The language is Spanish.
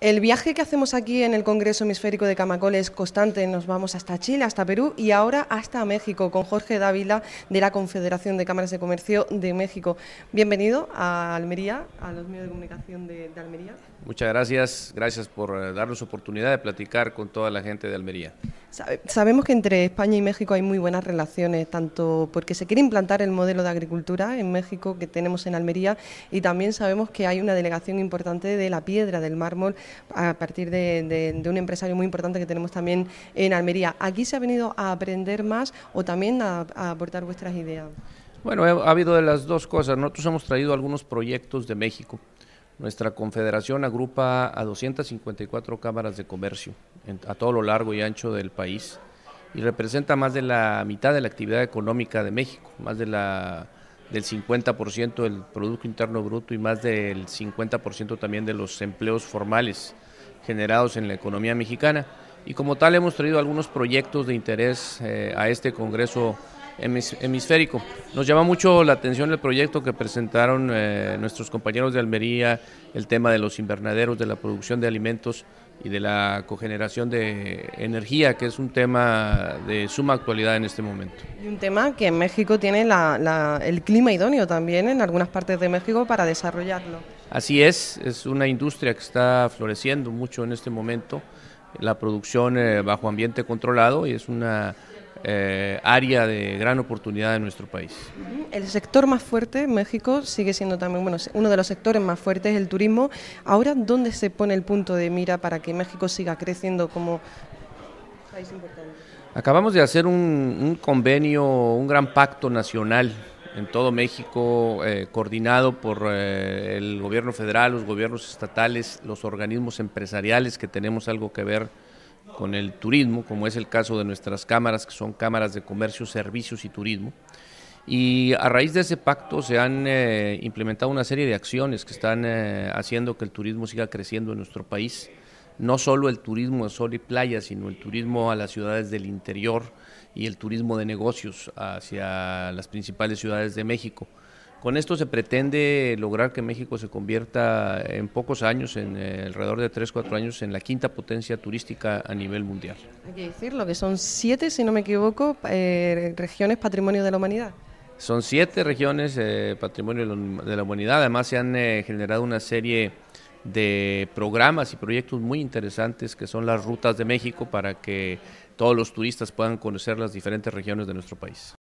El viaje que hacemos aquí en el Congreso Hemisférico de Camacol es constante. Nos vamos hasta Chile, hasta Perú y ahora hasta México con Jorge Dávila de la Confederación de Cámaras de Comercio de México. Bienvenido a Almería, a los medios de comunicación de, Almería. Muchas gracias, gracias por eh, darnos oportunidad de platicar con toda la gente de Almería. sabemos que entre España y México hay muy buenas relaciones, tanto porque se quiere implantar el modelo de agricultura en México que tenemos en Almería y también sabemos que hay una delegación importante de la piedra, del mármol a partir de, un empresario muy importante que tenemos también en Almería. ¿Aquí se ha venido a aprender más o también a, aportar vuestras ideas? Bueno, ha habido de las dos cosas. Nosotros hemos traído algunos proyectos de México. Nuestra confederación agrupa a 254 cámaras de comercio a todo lo largo y ancho del país y representa más de la mitad de la actividad económica de México, más de la del 50% del Producto Interno Bruto y más del 50% también de los empleos formales generados en la economía mexicana. Y como tal hemos traído algunos proyectos de interés eh, a este Congreso hemisférico. Nos llama mucho la atención el proyecto que presentaron eh, nuestros compañeros de Almería, el tema de los invernaderos, de la producción de alimentos y de la cogeneración de energía, que es un tema de suma actualidad en este momento. Y un tema que en México tiene el clima idóneo también en algunas partes de México para desarrollarlo. Así es, es una industria que está floreciendo mucho en este momento, la producción eh, bajo ambiente controlado y es una eh, área de gran oportunidad en nuestro país. El sector más fuerte, México, sigue siendo también bueno, uno de los sectores más fuertes, el turismo. Ahora, ¿dónde se pone el punto de mira para que México siga creciendo como país importante? Acabamos de hacer un, convenio, un gran pacto nacional en todo México, eh, coordinado por eh, el gobierno federal, los gobiernos estatales, los organismos empresariales que tenemos algo que ver con el turismo, como es el caso de nuestras cámaras, que son cámaras de comercio, servicios y turismo. Y a raíz de ese pacto se han eh, implementado una serie de acciones que están eh, haciendo que el turismo siga creciendo en nuestro país. No solo el turismo de sol y playa, sino el turismo a las ciudades del interior y el turismo de negocios hacia las principales ciudades de México. Con esto se pretende lograr que México se convierta en pocos años, en eh, alrededor de 3, 4 años, en la quinta potencia turística a nivel mundial. Hay que decirlo, que son siete, si no me equivoco, eh, regiones patrimonio de la humanidad. Son siete regiones eh, patrimonio de la humanidad. Además se han generado una serie de programas y proyectos muy interesantes que son las rutas de México para que todos los turistas puedan conocer las diferentes regiones de nuestro país.